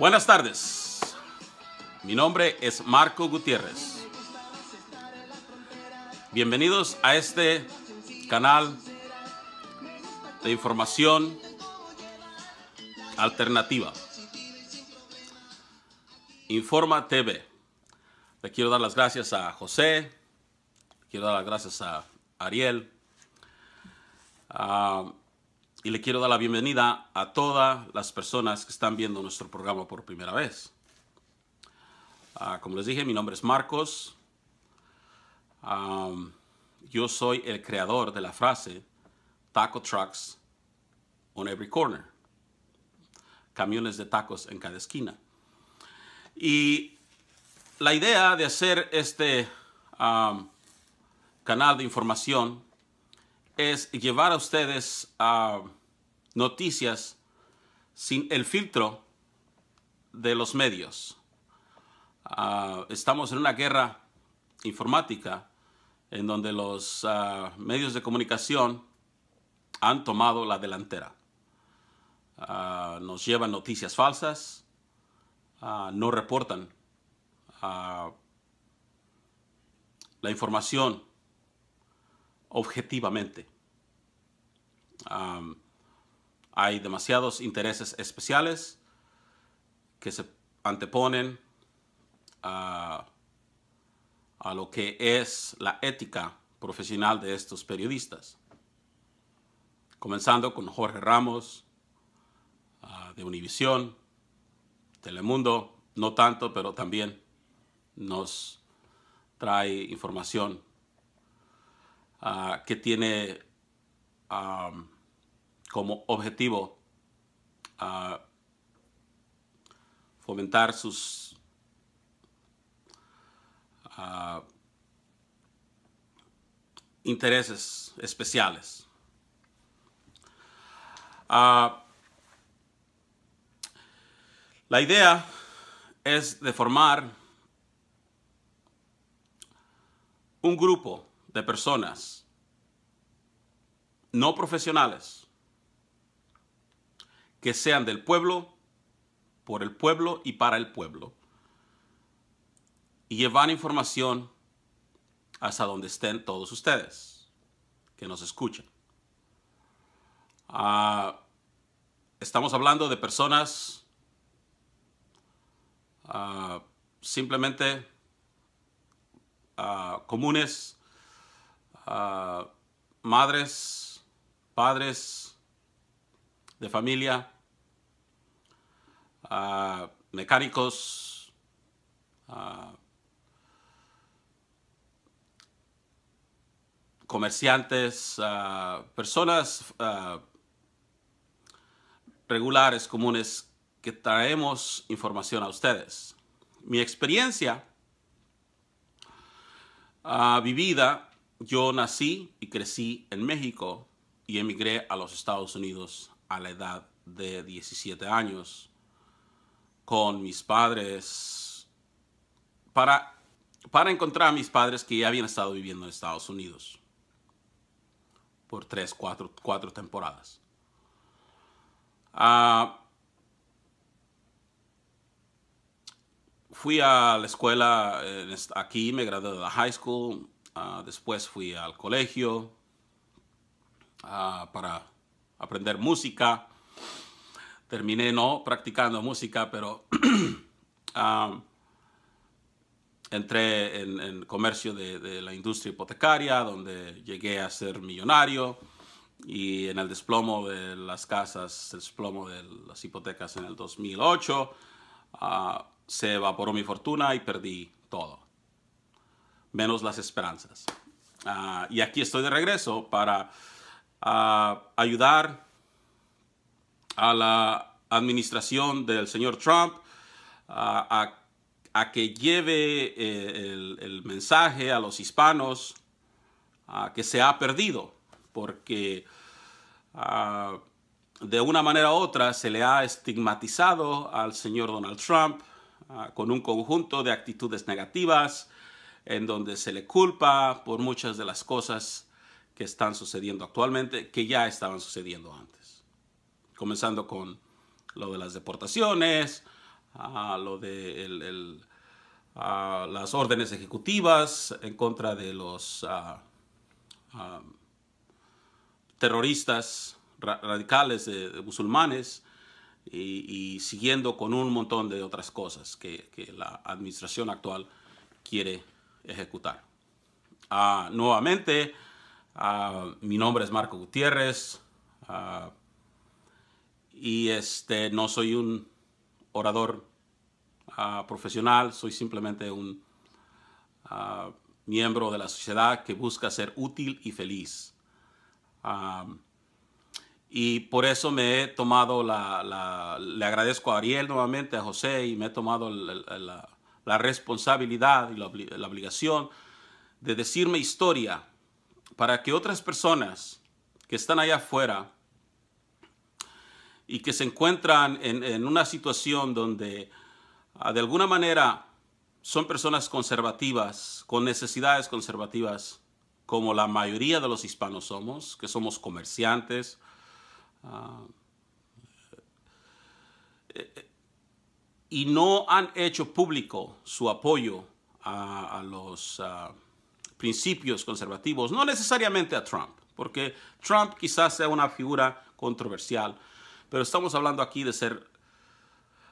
Buenas tardes. Mi nombre es Marco Gutiérrez. Bienvenidos a este canal de información alternativa. Informa TV. Le quiero dar las gracias a José. Quiero dar las gracias a Ariel. Ah, y le quiero dar la bienvenida a todas las personas que están viendo nuestro programa por primera vez. Ah, como les dije, mi nombre es Marcos. yo soy el creador de la frase Taco Trucks on Every Corner. Camiones de tacos en cada esquina. Y la idea de hacer este canal de información es llevar a ustedes ah, noticias sin el filtro de los medios. Ah, estamos en una guerra informática en donde los ah, medios de comunicación han tomado la delantera. nos llevan noticias falsas, no reportan la información objetivamente hay demasiados intereses especiales que se anteponen ah, a, lo que es la ética profesional de estos periodistas. Comenzando con Jorge Ramos ah, de Univisión, Telemundo, no tanto, pero también nos trae información ah, que tiene Um, como objetivo uh, fomentar sus uh, intereses especiales. Uh, la idea es de formar un grupo de personas no profesionales, que sean del pueblo, por el pueblo y para el pueblo, y llevan información hasta donde estén todos ustedes que nos escuchan. Ah, estamos hablando de personas ah, simplemente ah, comunes, madres, padres de familia, ah, mecánicos, ah, comerciantes, ah, personas regulares, comunes, que traemos información a ustedes. Mi experiencia vivida, yo nací y crecí en México y emigré a los Estados Unidos a la edad de 17 años con mis padres para, para encontrar a mis padres que ya habían estado viviendo en Estados Unidos por tres, cuatro, cuatro temporadas. Ah, fui a la escuela, eh, aquí me gradué de la high school, ah, después fui al colegio, Ah, para aprender música. Terminé no practicando música, pero ah, entré en, el comercio de, la industria hipotecaria, donde llegué a ser millonario y en el desplomo de las casas, el desplomo de las hipotecas en el 2008, ah, se evaporó mi fortuna y perdí todo, menos las esperanzas. y aquí estoy de regreso para a ayudar a la administración del señor Trump a, que lleve eh, el, mensaje a los hispanos a que se ha perdido, porque de una manera u otra se le ha estigmatizado al señor Donald Trump con un conjunto de actitudes negativas en donde se le culpa por muchas de las cosas que están sucediendo actualmente que ya estaban sucediendo antes. Comenzando con lo de las deportaciones, a ah, lo de ah, las órdenes ejecutivas en contra de los ah, terroristas radicales musulmanes y, siguiendo con un montón de otras cosas que, la administración actual quiere ejecutar. nuevamente, Ah, mi nombre es Marco Gutiérrez ah, y este, no soy un orador ah, profesional, soy simplemente un miembro de la sociedad que busca ser útil y feliz. y por eso me he tomado la, le agradezco a Ariel nuevamente, a José, y me he tomado la responsabilidad y la obligación de decirme historia para que otras personas que están allá afuera y que se encuentran en, una situación donde ah, de alguna manera son personas conservativas, con necesidades conservativas, como la mayoría de los hispanos somos, que somos comerciantes. Ah, eh, eh, y no han hecho público su apoyo a, los... Ah, principios conservativos, no necesariamente a Trump, porque Trump quizás sea una figura controversial, pero estamos hablando aquí de ser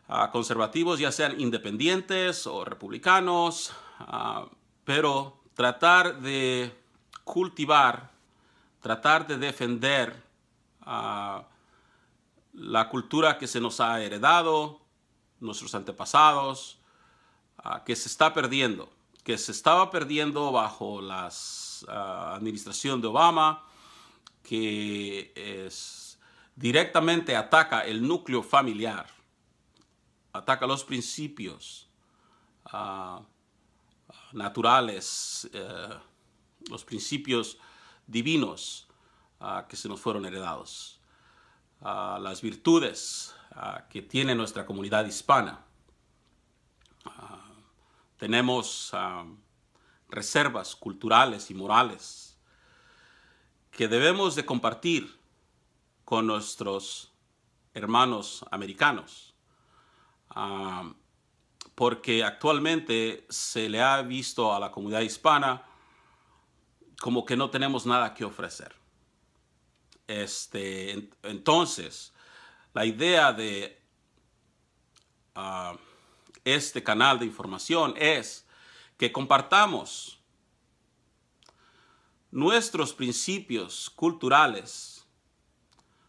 ah, conservativos, ya sean independientes o republicanos, ah, pero tratar de cultivar, tratar de defender ah, la cultura que se nos ha heredado, nuestros antepasados, que se está perdiendo que se estaba perdiendo bajo la ah, administración de Obama, que directamente ataca el núcleo familiar, ataca los principios ah, naturales, eh, los principios divinos ah, que se nos fueron heredados, las virtudes que tiene nuestra comunidad hispana. Tenemos reservas culturales y morales que debemos de compartir con nuestros hermanos americanos, porque actualmente se le ha visto a la comunidad hispana como que no tenemos nada que ofrecer. Este, entonces, la idea de este canal de información es que compartamos nuestros principios culturales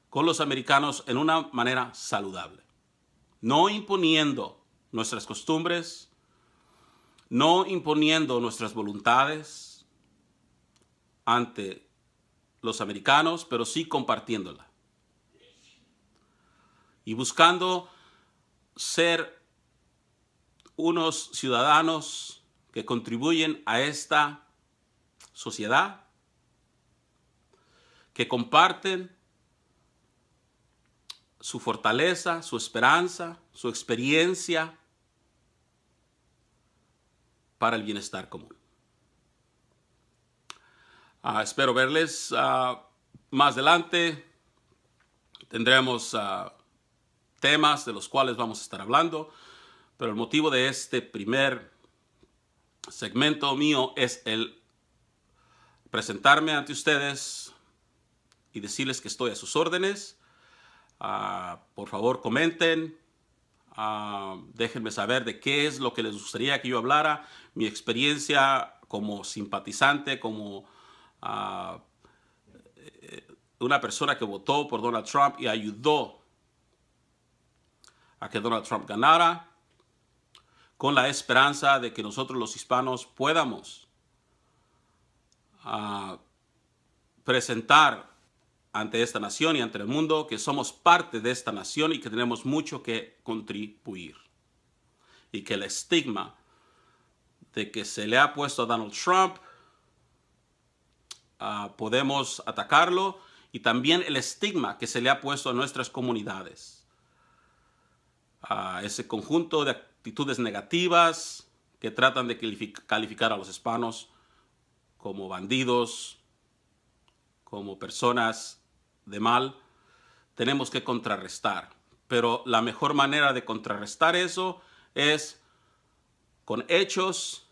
con los americanos en una manera saludable, no imponiendo nuestras costumbres, no imponiendo nuestras voluntades ante los americanos, pero sí compartiéndola y buscando ser unos ciudadanos que contribuyen a esta sociedad, que comparten su fortaleza, su esperanza, su experiencia para el bienestar común. Ah, espero verles ah, más adelante. Tendremos ah, temas de los cuales vamos a estar hablando. Pero el motivo de este primer segmento mío es el presentarme ante ustedes y decirles que estoy a sus órdenes. Ah, por favor, comenten, ah, déjenme saber de qué es lo que les gustaría que yo hablara, mi experiencia como simpatizante, como ah, eh, una persona que votó por Donald Trump y ayudó a que Donald Trump ganara con la esperanza de que nosotros los hispanos podamos ah, presentar ante esta nación y ante el mundo que somos parte de esta nación y que tenemos mucho que contribuir. Y que el estigma de que se le ha puesto a Donald Trump, ah, podemos atacarlo y también el estigma que se le ha puesto a nuestras comunidades. a ah, ese conjunto de actitudes negativas que tratan de calificar a los hispanos como bandidos, como personas de mal, tenemos que contrarrestar. Pero la mejor manera de contrarrestar eso es con hechos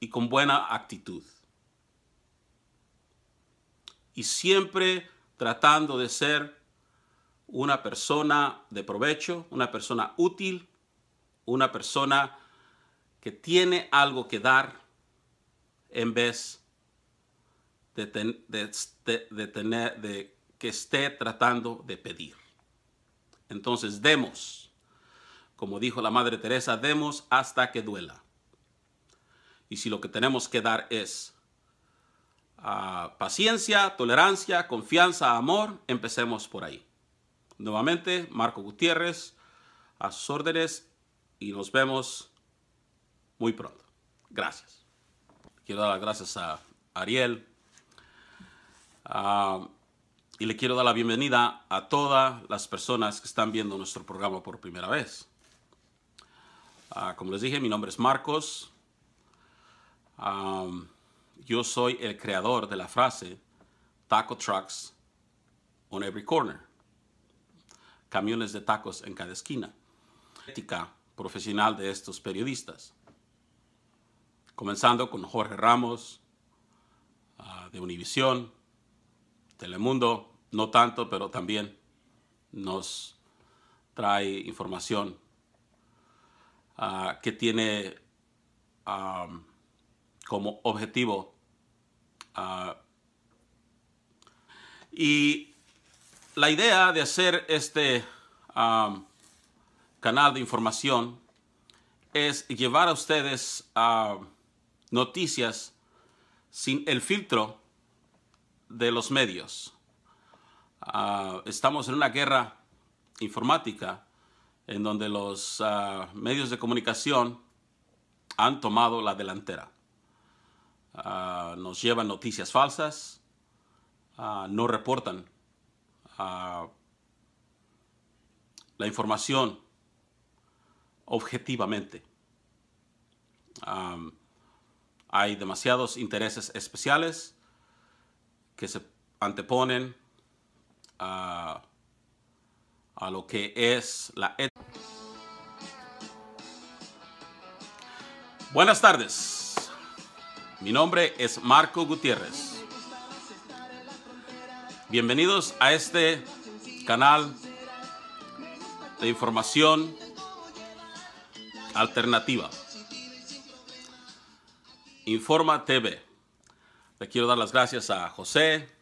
y con buena actitud. Y siempre tratando de ser una persona de provecho, una persona útil una persona que tiene algo que dar en vez este, de, tener, de que esté tratando de pedir. Entonces, demos, como dijo la Madre Teresa, demos hasta que duela. Y si lo que tenemos que dar es ah, paciencia, tolerancia, confianza, amor, empecemos por ahí. Nuevamente, Marco Gutiérrez, a sus órdenes y nos vemos muy pronto. Gracias. Quiero dar las gracias a Ariel. y le quiero dar la bienvenida a todas las personas que están viendo nuestro programa por primera vez. Ah, como les dije, mi nombre es Marcos. yo soy el creador de la frase Taco Trucks on Every Corner. Camiones de tacos en cada esquina profesional de estos periodistas, comenzando con Jorge Ramos ah, de Univisión, Telemundo, no tanto, pero también nos trae información ah, que tiene ah, como objetivo. y la idea de hacer este canal de información es llevar a ustedes noticias sin el filtro de los medios. Ah, estamos en una guerra informática en donde los ah, medios de comunicación han tomado la delantera. Ah, nos llevan noticias falsas, no reportan la información objetivamente. hay demasiados intereses especiales que se anteponen a, a lo que es la Buenas tardes. Mi nombre es Marco Gutiérrez. Bienvenidos a este canal de información Alternativa. Informa TV. Le quiero dar las gracias a José,